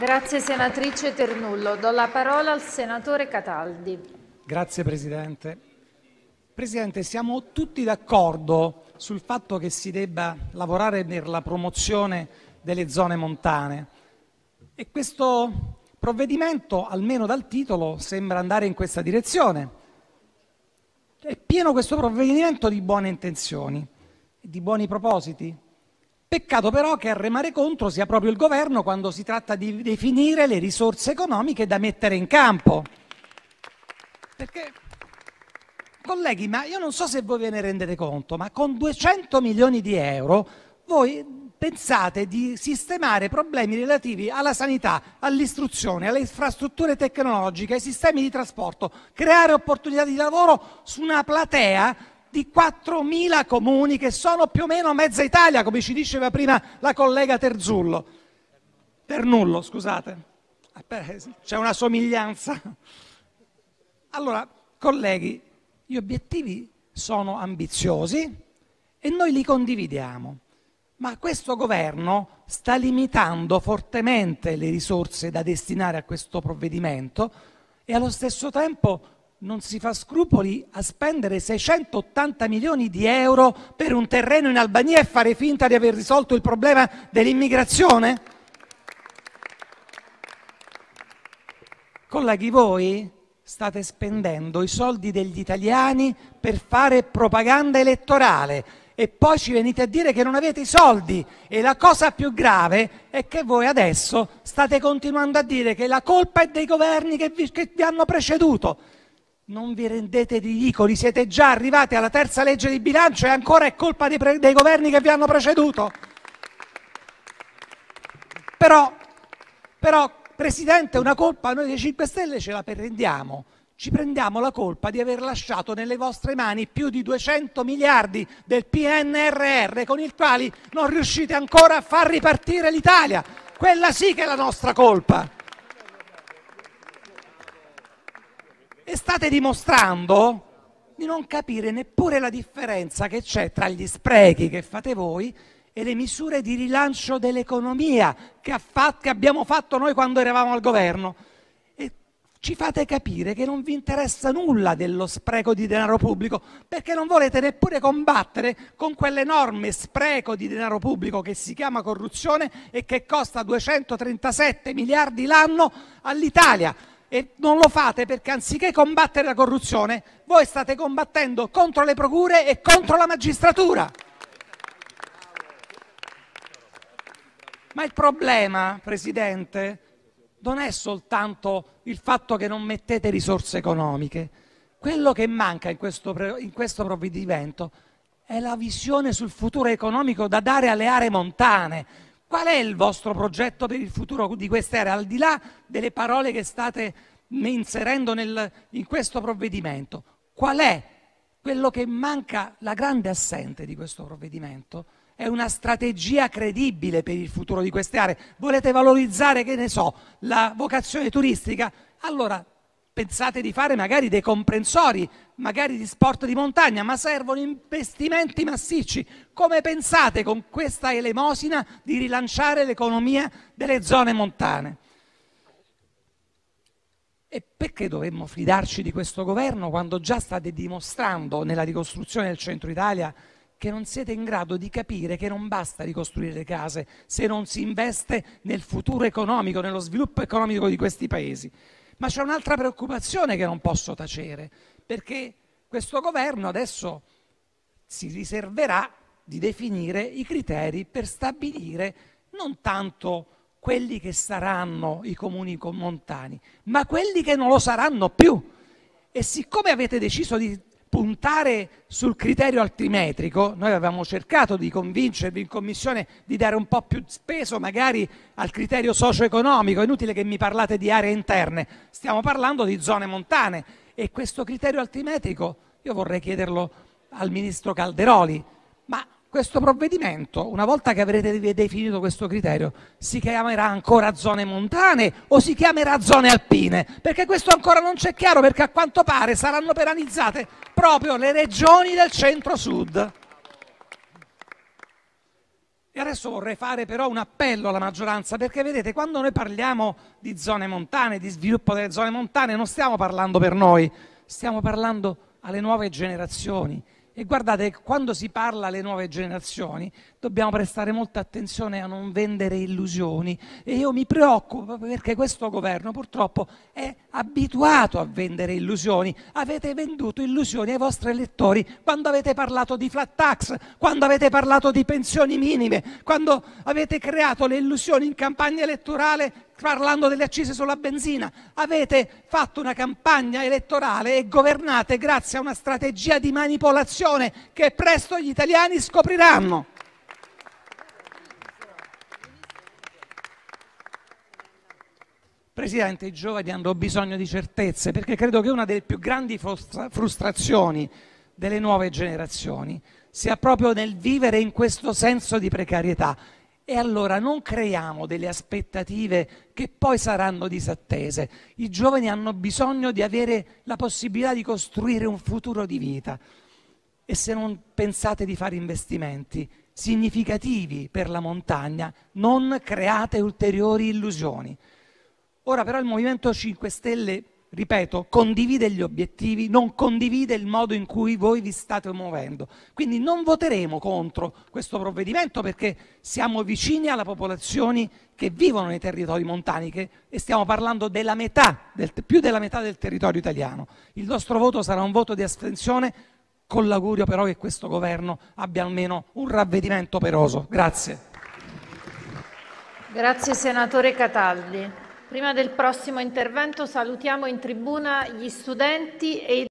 Grazie senatrice Ternullo. Do la parola al senatore Cataldi. Grazie Presidente. Presidente, siamo tutti d'accordo sul fatto che si debba lavorare per la promozione delle zone montane e questo provvedimento, almeno dal titolo, sembra andare in questa direzione. È pieno questo provvedimento di buone intenzioni, di buoni propositi, Peccato però che a remare contro sia proprio il Governo quando si tratta di definire le risorse economiche da mettere in campo. Colleghi, ma io non so se voi ve ne rendete conto, ma con 200 milioni di euro voi pensate di sistemare problemi relativi alla sanità, all'istruzione, alle infrastrutture tecnologiche, ai sistemi di trasporto, creare opportunità di lavoro su una platea di 4.000 comuni che sono più o meno mezza Italia, come ci diceva prima la collega Terzullo. Ternullo, scusate. Eh, c'è una somiglianza. Allora, colleghi, gli obiettivi sono ambiziosi e noi li condividiamo, ma questo governo sta limitando fortemente le risorse da destinare a questo provvedimento e allo stesso tempo non si fa scrupoli a spendere 680 milioni di euro per un terreno in Albania e fare finta di aver risolto il problema dell'immigrazione? Colleghi, voi state spendendo i soldi degli italiani per fare propaganda elettorale e poi ci venite a dire che non avete i soldi e la cosa più grave è che voi adesso state continuando a dire che la colpa è dei governi che vi, che vi hanno preceduto non vi rendete ridicoli, siete già arrivati alla terza legge di bilancio e ancora è colpa dei, dei governi che vi hanno preceduto. Però, però, Presidente, una colpa noi dei 5 Stelle ce la prendiamo. Ci prendiamo la colpa di aver lasciato nelle vostre mani più di 200 miliardi del PNRR con i quali non riuscite ancora a far ripartire l'Italia. Quella sì che è la nostra colpa. e state dimostrando di non capire neppure la differenza che c'è tra gli sprechi che fate voi e le misure di rilancio dell'economia che, che abbiamo fatto noi quando eravamo al governo. E ci fate capire che non vi interessa nulla dello spreco di denaro pubblico, perché non volete neppure combattere con quell'enorme spreco di denaro pubblico che si chiama corruzione e che costa 237 miliardi l'anno all'Italia e non lo fate perché anziché combattere la corruzione, voi state combattendo contro le procure e contro la magistratura. Ma il problema, Presidente, non è soltanto il fatto che non mettete risorse economiche. Quello che manca in questo, in questo provvedimento è la visione sul futuro economico da dare alle aree montane Qual è il vostro progetto per il futuro di queste aree, al di là delle parole che state inserendo nel, in questo provvedimento? Qual è quello che manca, la grande assente di questo provvedimento? È una strategia credibile per il futuro di queste aree. Volete valorizzare, che ne so, la vocazione turistica? Allora pensate di fare magari dei comprensori, magari di sport di montagna, ma servono investimenti massicci. Come pensate con questa elemosina di rilanciare l'economia delle zone montane? E perché dovremmo fidarci di questo governo quando già state dimostrando nella ricostruzione del centro Italia che non siete in grado di capire che non basta ricostruire le case se non si investe nel futuro economico, nello sviluppo economico di questi paesi? Ma c'è un'altra preoccupazione che non posso tacere, perché questo Governo adesso si riserverà di definire i criteri per stabilire non tanto quelli che saranno i comuni montani, ma quelli che non lo saranno più. E siccome avete deciso di puntare sul criterio altimetrico, noi avevamo cercato di convincervi in commissione di dare un po' più speso magari al criterio socio-economico, è inutile che mi parlate di aree interne, stiamo parlando di zone montane e questo criterio altimetrico io vorrei chiederlo al ministro Calderoli, ma questo provvedimento, una volta che avrete definito questo criterio, si chiamerà ancora zone montane o si chiamerà zone alpine? Perché questo ancora non c'è chiaro, perché a quanto pare saranno penalizzate proprio le regioni del centro-sud. E adesso vorrei fare però un appello alla maggioranza, perché vedete, quando noi parliamo di zone montane, di sviluppo delle zone montane, non stiamo parlando per noi, stiamo parlando alle nuove generazioni e guardate, quando si parla alle nuove generazioni, dobbiamo prestare molta attenzione a non vendere illusioni. E io mi preoccupo perché questo governo purtroppo è abituato a vendere illusioni. Avete venduto illusioni ai vostri elettori quando avete parlato di flat tax, quando avete parlato di pensioni minime, quando avete creato le illusioni in campagna elettorale parlando delle accise sulla benzina. Avete fatto una campagna elettorale e governate grazie a una strategia di manipolazione che presto gli italiani scopriranno. Presidente, i giovani hanno bisogno di certezze perché credo che una delle più grandi frustrazioni delle nuove generazioni sia proprio nel vivere in questo senso di precarietà. E allora non creiamo delle aspettative che poi saranno disattese. I giovani hanno bisogno di avere la possibilità di costruire un futuro di vita. E se non pensate di fare investimenti significativi per la montagna, non create ulteriori illusioni. Ora però il Movimento 5 Stelle ripeto, condivide gli obiettivi, non condivide il modo in cui voi vi state muovendo. Quindi non voteremo contro questo provvedimento perché siamo vicini alle popolazioni che vivono nei territori montani che, e stiamo parlando della metà, del, più della metà del territorio italiano. Il nostro voto sarà un voto di astensione con l'augurio però che questo governo abbia almeno un ravvedimento operoso. Grazie. Grazie senatore Cataldi. Prima del prossimo intervento salutiamo in tribuna gli studenti e i